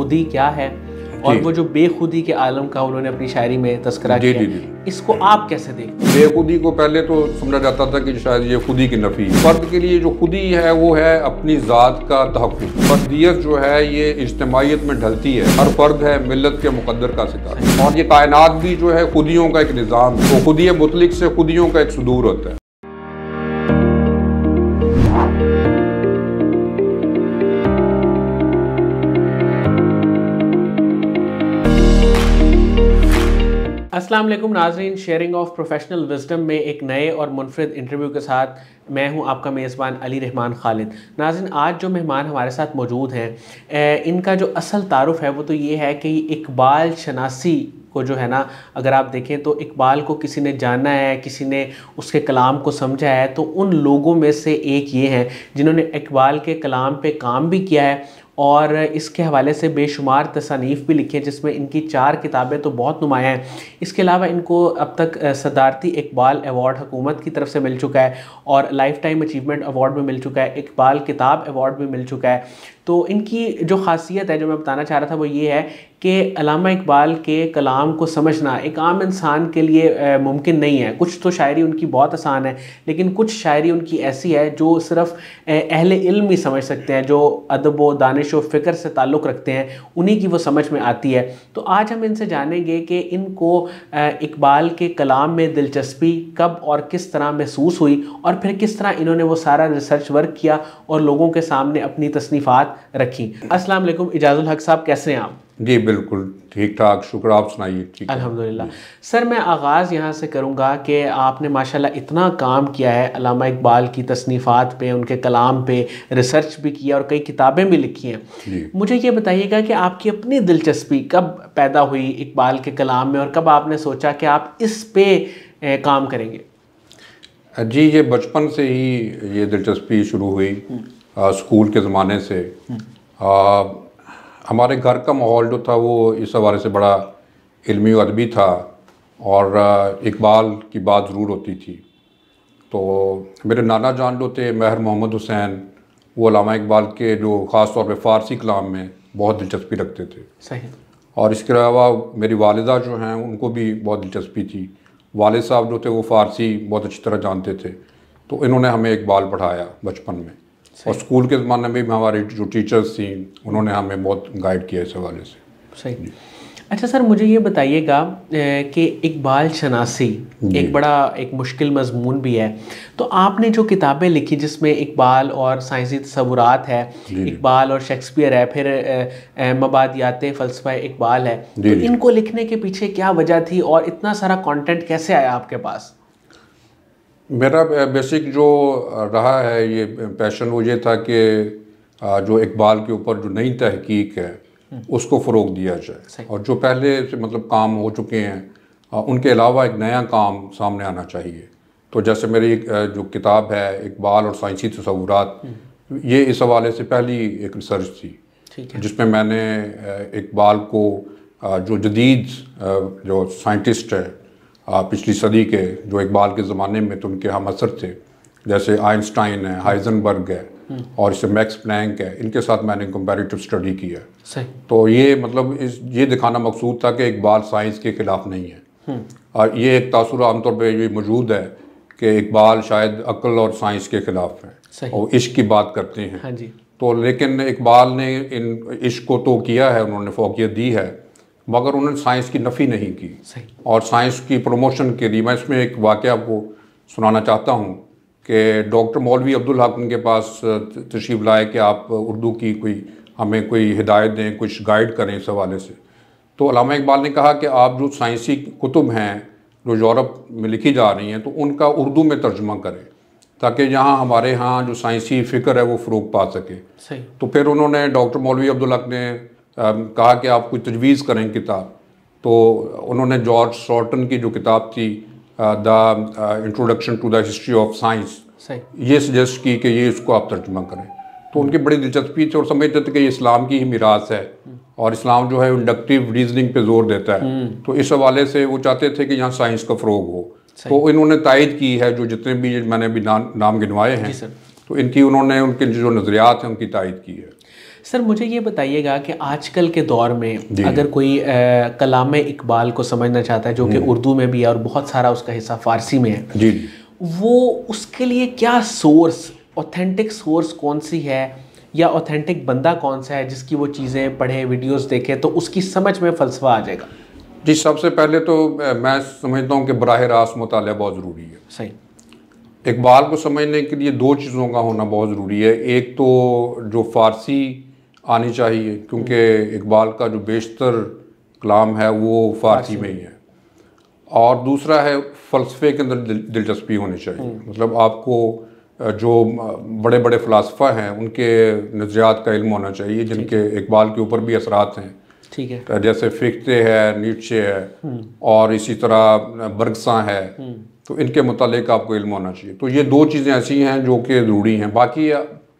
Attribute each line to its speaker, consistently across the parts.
Speaker 1: खुदी क्या है और वो जो बेखुदी के आलम का उन्होंने अपनी शायरी में तस्करा किया जी, जी। इसको आप कैसे देखते
Speaker 2: बेखुदी को पहले तो समझा जाता था कि शायद ये खुदी की नफ़ी फर्द के लिए जो खुदी है वो है अपनी ज़ात का तहफ़ फर्दियत जो है ये इज्तमाहीत में ढलती है हर फर्द है मिलत के मुकदर का शिकार और ये कायनात भी जो है खुदियों का एक निज़ाम तो खुदी मुतलिक से खुदियों का एक सदूर होता है
Speaker 1: अस्सलाम वालेकुम नाजरीन शेयरिंग ऑफ प्रोफेशनल विजडम में एक नए और मुनफरद इंटरव्यू के साथ मैं हूं आपका मेज़बान अली रहमान खालिद नाजरीन आज जो मेहमान हमारे साथ मौजूद हैं इनका जो असल तारफ़ है वो तो ये है कि इकबाल शनासी को जो है ना अगर आप देखें तो इकबाल को किसी ने जाना है किसी ने उसके कलाम को समझा है तो उन लोगों में से एक ये हैं जिन्होंने इकबाल के कलाम पे काम भी किया है और इसके हवाले से बेशुमार तसानीफ़ भी लिखी हैं जिसमें इनकी चार किताबें तो बहुत नुमाया हैं इसके अलावा इनको अब तक सदारती इकबाल अवार्ड हुकूमत की तरफ से मिल चुका है और लाइफ टाइम अचीवमेंट अवार्ड भी मिल चुका है इकबाल किताब अवार्ड भी मिल चुका है तो इनकी जो खासियत है जो मैं बताना चाह रहा था वो ये है कि अलामा इकबाल के कलाम को समझना एक आम इंसान के लिए मुमकिन नहीं है कुछ तो शायरी उनकी बहुत आसान है लेकिन कुछ शायरी उनकी ऐसी है जो सिर्फ़ अहल इल्म ही समझ सकते हैं जो अदब व दान ख्वाहिश और फ़िक्र से ताल्लुक़ रखते हैं उन्हीं की वो समझ में आती है तो आज हम इनसे जानेंगे कि इनको इकबाल के कलाम में दिलचस्पी कब और किस तरह महसूस हुई और फिर किस तरह इन्होंने वो सारा रिसर्च वर्क किया और लोगों के सामने अपनी तसनीफ़ात रखी असलम इजाज़ुल हक साहब
Speaker 2: कैसे हैं आप जी बिल्कुल ठीक ठाक शुक्र आप सुनाइए ठीक
Speaker 1: अल्हम्दुलिल्लाह सर मैं आगाज़ यहाँ से करूँगा कि आपने माशाल्लाह इतना काम किया है अलामा इकबाल की तसनीफ़ात पे उनके कलाम पे रिसर्च भी किया और कई किताबें भी लिखी हैं मुझे ये बताइएगा कि आपकी अपनी दिलचस्पी कब पैदा हुई इकबाल के कलाम में और कब आपने सोचा कि आप इस पे काम करेंगे
Speaker 2: जी ये बचपन से ही ये दिलचस्पी शुरू हुई स्कूल के ज़माने से आ, हमारे घर का माहौल जो था वो इस हवाले से बड़ा इलमी अदबी था और इकबाल की बात ज़रूर होती थी तो मेरे नाना जान जो थे महर मोहम्मद हुसैन वो अलामा इकबाल के जो ख़ास तौर पर फ़ारसी कलाम में बहुत दिलचस्पी रखते थे सही और इसके अलावा मेरी वालदा जो हैं उनको भी बहुत दिलचस्पी थी वाले साहब जो थे वो फ़ारसी बहुत अच्छी तरह जानते थे तो इन्होंने हमें इकबाल पढ़ाया बचपन में और स्कूल के ज़माने में भी हमारे जो टीचर्स थी उन्होंने हमें बहुत गाइड किया इस हवाले से
Speaker 1: सही अच्छा सर मुझे ये बताइएगा कि इकबाल शनासी एक बड़ा एक मुश्किल मजमून भी है तो आपने जो किताबें लिखी जिसमें इकबाल और साइंसी तस्वुरात है इकबाल और शेक्सपियर है फिर मबादियात फ़लसफ़ा इकबाल है तो इनको लिखने के पीछे क्या वजह थी और इतना सारा कंटेंट कैसे आया आपके पास
Speaker 2: मेरा बेसिक जो रहा है ये पैशन वो ये था कि जो इकबाल के ऊपर जो नई तहकीक है हम्म। उसको फ़रोग दिया जाए और जो पहले से मतलब काम हो चुके हैं उनके अलावा एक नया काम सामने आना चाहिए तो जैसे मेरी जो किताब है इकबाल और साइंसी तस्वूरत हम्म। ये इस हवाले से पहली एक रिसर्च थी जिसमें मैंने इकबाल को जो जदीद जो साइंटिस्ट है पिछली सदी के जो इकबाल के ज़माने में तो उनके हम असर थे जैसे आइंस्टाइन है हाइजनबर्ग है और इसे मैक्स प्लैंक है इनके साथ मैंने कंपैरेटिव स्टडी की है सही तो ये मतलब इस ये दिखाना मकसूद था कि इकबाल साइंस के ख़िलाफ़ नहीं है हम्म। और ये एक तासर आमतौर पर ये मौजूद है कि इकबाल शायद अक्ल और साइंस के ख़िलाफ़ है और इश्क की बात करते हैं हाँ जी तो लेकिन इकबाल ने इन इश्क को तो किया है उन्होंने फोकियत दी है मगर उन्होंने साइंस की नफ़ी नहीं की सही और साइंस की प्रमोशन के लिए मैं इसमें एक वाक़ आपको सुनाना चाहता हूँ कि डॉक्टर मौलवी अब्दुल हक उनके पास तशीब लाए कि आप उर्दू की कोई हमें कोई हिदायत दें कुछ गाइड करें इस हवाले से तो अलामा इकबाल ने कहा कि आप जो साइंसी कुतुब हैं जो यूरोप में लिखी जा रही हैं तो उनका उर्दू में तर्जमा करें ताकि यहाँ हमारे यहाँ जो साइंसी फ़िक्र है वो फ़रूग पा सके सही तो फिर उन्होंने डॉक्टर मौलवी अब्दुल हक ने कहा कि आप कोई तजवीज़ करें किताब तो उन्होंने जॉर्ज सॉर्टन की जो किताब थी the introduction to the history of science ये सजेस्ट की कि ये इसको आप तर्जमा करें तो उनकी बड़ी दिलचस्पी थी और समझते थे कि ये इस्लाम की ही मीरास है और इस्लाम जो है इंडक्टिव रीजनिंग पे जोर देता है हम्म। तो इस हवाले से वो चाहते थे कि यहाँ साइंस का फ़रोग हो तो इन्होंने तायद की है जो जितने भी मैंने अभी नाम गिनवाए हैं तो इनकी उन्होंने उनके जो नज़रियात हैं उनकी तायद की है
Speaker 1: सर मुझे ये बताइएगा कि आजकल के दौर में अगर कोई कलाम इकबाल को समझना चाहता है जो कि हम्म। उर्दू में भी है और बहुत सारा उसका हिस्सा फारसी में है जी वो उसके लिए क्या सोर्स ऑथेंटिक सोर्स कौन सी है या ऑथेंटिक बंदा कौन सा है जिसकी वो चीज़ें पढ़े वीडियोस
Speaker 2: देखे तो उसकी समझ में फ़लसफा आ जाएगा जी सबसे पहले तो मैं समझता हूँ कि बरह रास्त मुताल बहुत ज़रूरी है सही इकबाल को समझने के लिए दो चीज़ों का होना बहुत ज़रूरी है एक तो जो फ़ारसी आनी चाहिए क्योंकि इकबाल का जो बेशतर कलाम है वो फारसी में ही है और दूसरा है फ़लसफ़े के अंदर दिलचस्पी होनी चाहिए हम्म। मतलब आपको जो बड़े बड़े फ़लासफ़ा हैं उनके नज़रियात का इल्म होना चाहिए जिनके इकबाल के ऊपर भी असरात हैं ठीक है जैसे फिकते है नीचे है हम्म। और इसी तरह बरगसा है हम्म। तो इनके मतलब आपको इल्म होना चाहिए तो ये दो चीज़ें ऐसी हैं जो कि ज़रूरी हैं बाकी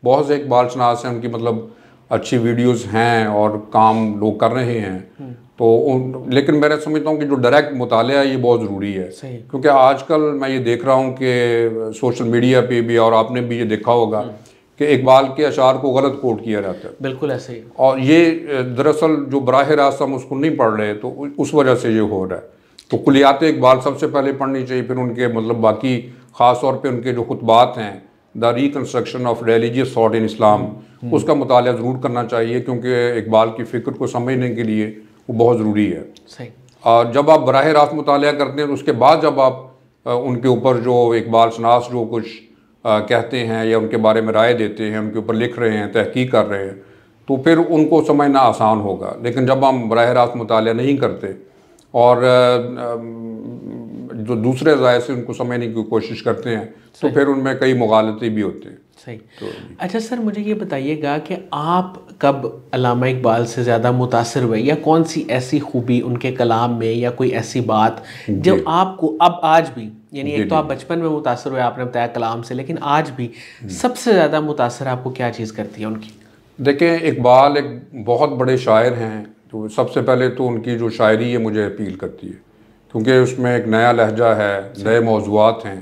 Speaker 2: बहुत से इकबाल शनास हैं उनकी मतलब अच्छी वीडियोस हैं और काम लोग कर रहे हैं हम्म। तो उन लेकिन मैं समझता हूँ कि जो डायरेक्ट मुताल है ये बहुत ज़रूरी है क्योंकि आजकल मैं ये देख रहा हूँ कि सोशल मीडिया पे भी और आपने भी ये देखा होगा हम्म। कि इकबाल के अशार को गलत कोट किया जाता है बिल्कुल ऐसे ही और ये दरअसल जो बरह रास्त हम उसको नहीं पढ़ रहे तो उस वजह से ये हो रहा है तो कुलियात इकबाल सबसे पहले पढ़नी चाहिए फिर उनके मतलब बाकी ख़ास तौर पर उनके जो खुतबात हैं the reconstruction of religious thought in Islam hmm. उसका मुताल ज़रूर करना चाहिए क्योंकि इकबाल की फ़िक्र को समझने के लिए वो बहुत ज़रूरी है सही और जब आप बरह रास्त मुताल करते हैं तो उसके बाद जब आप उनके ऊपर जो इकबाल शनास जो कुछ कहते हैं या उनके बारे में राय देते हैं उनके ऊपर लिख रहे हैं तहकीक कर रहे हैं तो फिर उनको समझना आसान होगा लेकिन जब हम बरह रास्त मुताल नहीं करते और जो दूसरे ज़ाय से उनको समझने की कोशिश करते हैं तो फिर उनमें कई मगालतें भी होती हैं सही तो
Speaker 1: अच्छा सर मुझे ये बताइएगा कि आप कब
Speaker 2: अलामा इकबाल से ज़्यादा मुतासर
Speaker 1: हुए या कौन सी ऐसी खूबी उनके कलाम में या कोई ऐसी बात जो आपको अब आज भी यानी एक तो आप बचपन में मुतासर हुए आपने बताया कलाम से लेकिन आज भी सबसे ज़्यादा मुतासर आपको क्या चीज़ करती है उनकी
Speaker 2: देखें इकबाल एक बहुत बड़े शायर हैं तो सबसे पहले तो उनकी जो शायरी है मुझे अपील करती है क्योंकि उसमें एक नया लहजा है नए मौजूद हैं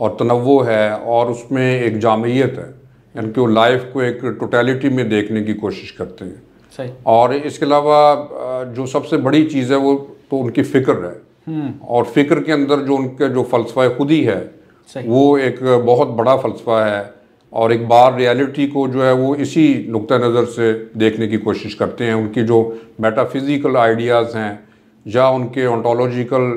Speaker 2: और तनवो है और उसमें एक जामियत है यानी कि वो लाइफ को एक टोटलिटी में देखने की कोशिश करते हैं सही और इसके अलावा जो सबसे बड़ी चीज़ है वो तो उनकी फ़िक्र है हम्म। और फ़िक्र के अंदर जो उनके जो फ़लसफ़ा खुद ही है वो एक बहुत बड़ा फ़लसफ़ा है और एक बार रियलिटी को जो है वो इसी नुक़ नज़र से देखने की कोशिश करते हैं उनकी जो मेटाफिज़िकल आइडियाज़ हैं या उनके ऑन्टोलॉजिकल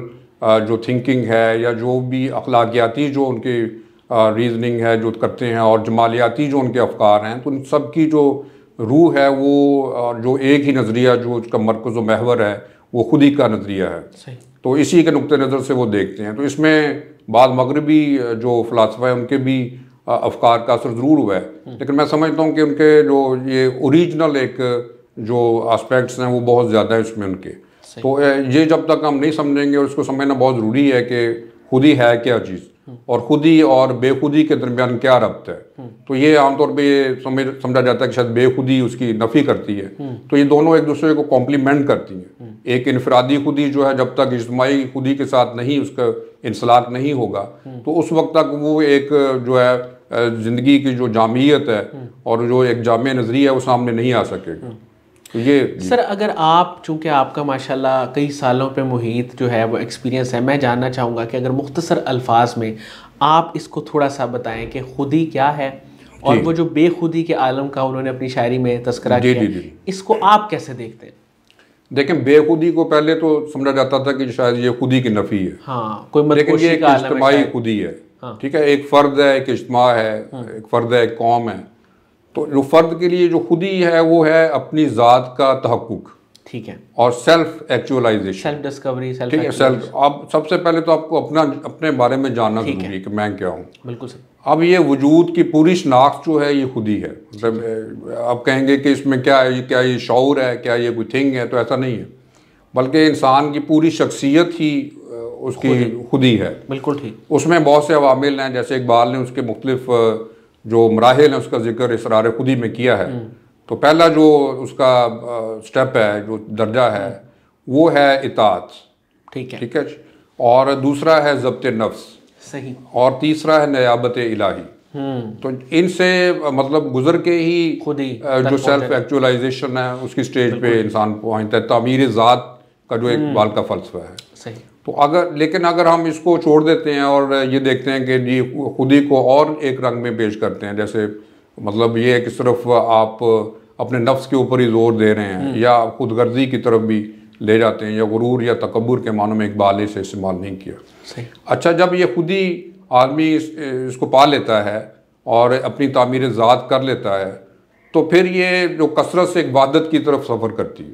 Speaker 2: जो थिंकिंग है या जो भी अखलाकियाती जो उनकी रीजनिंग है जो करते हैं और जमालियाती जो उनके अफकार हैं तो उन सब की जो रूह है वो जो एक ही नज़रिया जो उसका मरकज़ महवर है वो खुद ही का नज़रिया है तो इसी के नुक़ नज़र से वो देखते हैं तो इसमें बाद मगरबी जो फ़लासफ़ा है उनके भी अफकार का असर ज़रूर हुआ है हम्म। लेकिन मैं समझता हूँ कि उनके जो ये ओरिजिनल एक जो आस्पेक्ट्स हैं वो बहुत ज़्यादा है उसमें उनके तो ये जब तक हम नहीं समझेंगे और इसको समझना बहुत ज़रूरी है कि खुद ही है क्या चीज़ हम्म। और खुदी और बेखुदी के दरमियान क्या रब्त है हम्म। तो ये आमतौर पर समझा जाता है कि शायद बेखुदी उसकी नफ़ी करती है हम्म। तो ये दोनों एक दूसरे को कॉम्प्लीमेंट करती हैं एक इनफरादी खुदी जो है जब तक इजमाही खुदी के साथ नहीं उसका इंसलाक नहीं होगा तो उस वक्त तक वो एक जो है ज़िंदगी की जो जामियत है और जो एक जाम नज़रिया है वो सामने नहीं आ सकेगा ये सर
Speaker 1: अगर आप चूँकि आपका माशाल्लाह कई सालों पे मुहित जो है वो एक्सपीरियंस है मैं जानना चाहूँगा कि अगर मुख्तसर अल्फाज में आप इसको थोड़ा सा बताएं कि खुदी क्या है और वो जो बेखुदी के आलम का उन्होंने अपनी शायरी में तस्करा जी, किया जी, जी। इसको आप कैसे देखते हैं
Speaker 2: देखें बेखुदी को पहले तो समझा जाता था कि शायद ये खुदी की नफ़ी है हाँ कोई मतलब खुदी है हाँ। ठीक है एक फ़र्द है एक इज्तम है हाँ। एक फ़र्द है एक कौम है तो जो फ़र्द के लिए जो खुद ही है वो है अपनी ज़ात का तहकुक ठीक है और self actualisation self discovery self ठीक है सेल्फ अब सबसे पहले तो आपको अपना अपने बारे में जानना जरूरी है कि मैं क्या हूँ बिल्कुल सर अब ये वजूद की पूरी शनाख्त जो है ये खुद ही है मतलब आप कहेंगे कि इसमें क्या है क्या ये शौर है क्या ये कोई थिंग है तो ऐसा नहीं है बल्कि इंसान की पूरी शख्सियत ही उसकी खुद ही है बिल्कुल ठीक उसमें बहुत से अवामिल हैं जैसे इकबाल ने उसके मुख्तलिफ़ जो मराहल हैं उसका जिक्र इसरार खुदी में किया है हम्म। तो पहला जो उसका स्टेप है जो दर्जा है वो है इतात ठीक है ठीक है और दूसरा है जब्त नफ्स सही और तीसरा है नयाबत इलाही हम्म। तो इनसे मतलब गुजर के ही खुद ही जो सेल्फ एक्चुअलाइजेशन है उसकी स्टेज पे इंसान पहुंचता है तमीर ज़ात का जो एक हम्म। बाल का फलसफा है सही तो अगर लेकिन अगर हम इसको छोड़ देते हैं और ये देखते हैं कि जी खुद ही को और एक रंग में पेश करते हैं जैसे मतलब ये कि सिर्फ आप अपने नफ्स के ऊपर ही जोर दे रहे हैं हम्म। या खुद गर्जी की तरफ भी ले जाते हैं या गुरूर या तकबर के मानों में इकबाल इसे इस्तेमाल नहीं किया अच्छा जब ये खुद ही आदमी इस, इसको पा लेता है और अपनी तमीर ज़ात कर लेता है तो फिर ये जो कसरत से इबादत की तरफ सफ़र करती है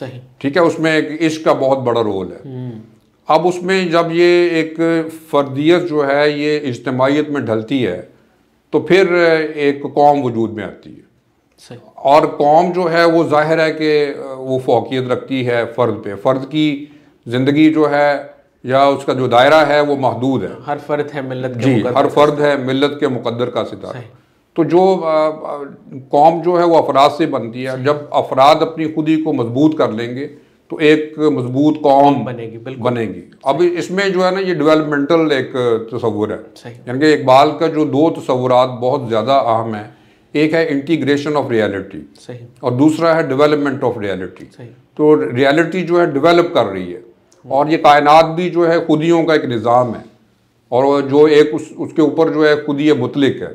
Speaker 2: सही ठीक है उसमें एक इश्क का बहुत बड़ा रोल है हम्म। अब उसमें जब ये एक फर्दियत जो है ये इज्तमाहीत में ढलती है तो फिर एक कौम वजूद में आती है सही। और कौम जो है वो जाहिर है कि वो फोकियत रखती है फ़र्द पे फ़र्द की ज़िंदगी जो है या उसका जो दायरा है वो महदूद है हर फर्द है मिलत जी हर फर्द है मिलत के मुकद्दर का सितारा तो जो कौम जो है वो अफराद से बनती है जब अफराद अपनी खुदी को मजबूत कर लेंगे तो एक मजबूत कौम बनेगी बिल्कुल बनेगी अब इसमें जो है ना ये डेवलपमेंटल एक तस्वुर है यानी कि इकबाल का जो दो तस्वुरात बहुत ज़्यादा अहम है एक है इंटीग्रेशन ऑफ रियलिटी और दूसरा है डेवलपमेंट ऑफ रियलिटी तो रियलिटी जो है डेवलप कर रही है हम्म। और ये कायनात भी जो है खुदियों का एक निज़ाम है और जो एक उस उसके ऊपर जो है खुदी मुतलिक है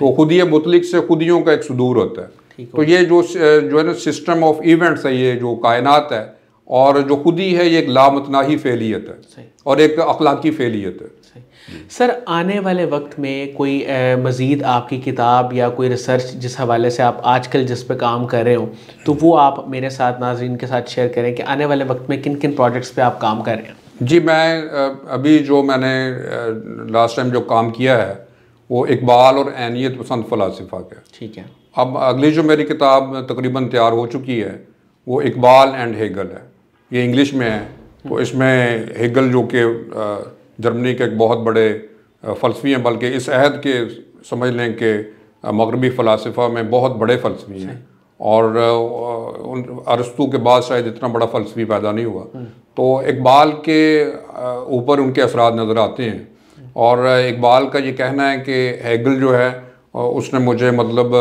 Speaker 2: तो खुदी मुतलिक से खुदियों का एक सदूर होता है तो ये जो जो है ना सिस्टम ऑफ इवेंट्स है ये जो कायनात है और जो खुद ही है ये एक लामतनाही फेलियत है और एक अखलाकी फेलियत है
Speaker 1: सर आने वाले वक्त में कोई मज़ीद आपकी किताब या कोई रिसर्च जिस हवाले से आप आजकल जिस पे काम कर रहे हो तो वो आप मेरे साथ नाजरीन के साथ शेयर करें कि आने वाले वक्त में किन किन प्रोजेक्ट्स पे आप काम कर रहे हैं
Speaker 2: जी मैं अभी जो मैंने लास्ट टाइम जो काम किया है वो इकबाल और एनीत पसंद फ़लासफ़ा का ठीक है अब अगली जो मेरी किताब तकरीबन तैयार हो चुकी है वो इकबाल एंड हेगल है ये इंग्लिश में है तो इसमें हेगल जो कि जर्मनी के एक बहुत बड़े फ़लसफ़ी हैं बल्कि इस अहद के समझ लें कि मगरबी फ़लासफ़ा में बहुत बड़े फ़लसफ़ी हैं और उन अरस्तु के बाद शायद इतना बड़ा फ़लसफ़ी पैदा नहीं हुआ हम्म। तो इकबाल के ऊपर उनके असरा नज़र आते हैं और इकबाल का ये कहना है कि हेगल जो है उसने मुझे मतलब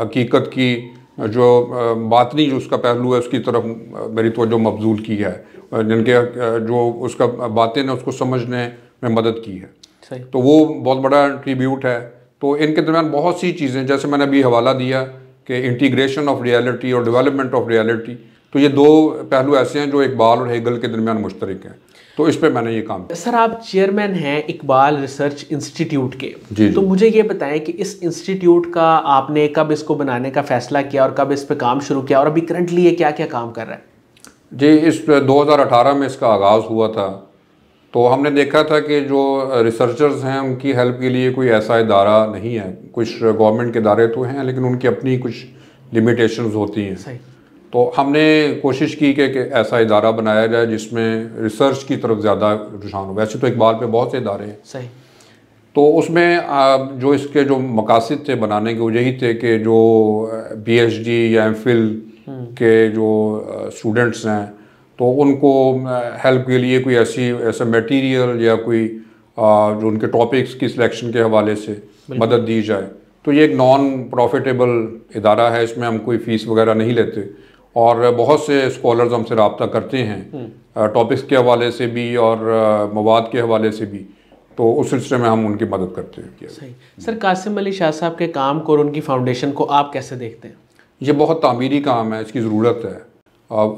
Speaker 2: हकीकत की जो बातनी जो उसका पहलू है उसकी तरफ मेरी तोजो मबजूल की है जिनके जो उसका बातें ने उसको समझने में मदद की है तो वो बहुत बड़ा ट्रीब्यूट है तो इनके दरमियान बहुत सी चीज़ें जैसे मैंने अभी हवाला दिया कि इंटीग्रेशन ऑफ रियलिटी और डेवलपमेंट ऑफ रियलिटी तो ये दो पहलू ऐसे हैं जो इकबाल और हेगल के दरमियान मुश्तरक हैं तो इस पे मैंने ये काम सर
Speaker 1: आप चेयरमैन हैं इकबाल रिसर्च इंस्टीट्यूट के जी तो मुझे ये बताएं कि इस इंस्टीट्यूट का आपने कब इसको बनाने का फैसला किया और कब इस पे काम शुरू किया और अभी करंटली ये क्या क्या काम कर रहा है
Speaker 2: जी इस 2018 में इसका आगाज़ हुआ था तो हमने देखा था कि जो रिसर्चर्स हैं उनकी हेल्प के लिए कोई ऐसा इदारा नहीं है कुछ गवर्नमेंट के इदारे तो हैं लेकिन उनकी अपनी कुछ लिमिटेशंस होती हैं सही तो हमने कोशिश की कि, ऐसा इदारा बनाया जाए जिसमें रिसर्च की तरफ ज़्यादा रुझान हो वैसे तो इकबाल पे बहुत से इदारे हैं सही तो उसमें जो इसके जो मकासद थे बनाने के वो यही थे कि जो डी या एम हम्म। के जो स्टूडेंट्स हैं तो उनको हेल्प के लिए कोई ऐसी ऐसा मटेरियल या कोई जो उनके टॉपिक्स की सिलेक्शन के हवाले से मदद दी जाए तो ये एक नॉन प्रॉफिटेबल इदारा है इसमें हम कोई फ़ीस वगैरह नहीं लेते और बहुत से स्कॉलर्स हमसे रबता करते हैं टॉपिक्स हम्म। के हवाले से भी और मवाद के हवाले से भी तो उस सिलसिले में हम उनकी मदद करते हैं सही
Speaker 1: सर कासिम अली शाह साहब के काम को और उनकी फाउंडेशन को आप कैसे देखते हैं
Speaker 2: ये बहुत तामीरी काम है इसकी ज़रूरत है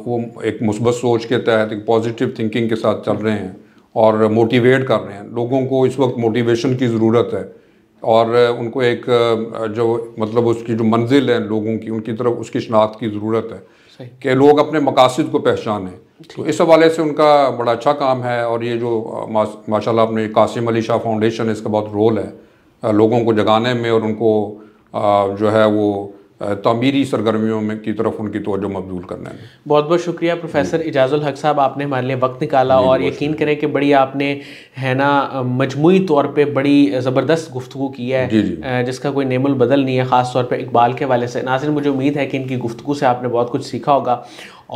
Speaker 2: वो एक मुस्बत सोच के तहत एक पॉजिटिव थिंकिंग के साथ चल रहे हैं और मोटिवेट कर रहे हैं लोगों को इस वक्त मोटिवेशन की ज़रूरत है और उनको एक जो मतलब उसकी जो मंजिल है लोगों की उनकी तरफ उसकी शनाख्त की ज़रूरत है कि लोग अपने मकासद को पहचानें तो इस हवाले से उनका बड़ा अच्छा काम है और ये जो माशाल्लाह अपने कासिम अली शाह फाउंडेशन इसका बहुत रोल है लोगों को जगाने में और उनको जो है वो तमीरी सरगर्मियों में की तरफ उनकी तोजो मबजूल करने में
Speaker 1: बहुत बहुत शुक्रिया प्रोफेसर इजाज़ुल हक साहब आपने हमारे लिए वक्त निकाला और यकीन करें कि बड़ी आपने है ना मजमू तौर पर बड़ी ज़बरदस्त गुफ्तु की है जी जी। जिसका कोई नेमल बदल नहीं है ख़ास तौर पर इकबाल के वाले से नाजिर मुझे उम्मीद है कि इनकी गुफ्तु से आपने बहुत कुछ सीखा होगा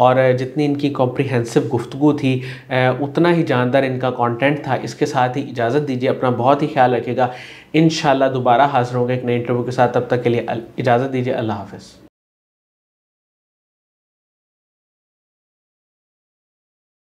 Speaker 1: और जितनी इनकी कॉम्प्रिहेंसिव गुफ्तु थी उतना ही जानदार इनका कॉन्टेंट था इसके साथ ही इजाज़त दीजिए अपना बहुत ही ख्याल रखेगा इन दोबारा हाजिर होंगे एक नए इंटरव्यू के साथ तब तक के लिए इजाज़त दीजिए अल्लाह हाफिज़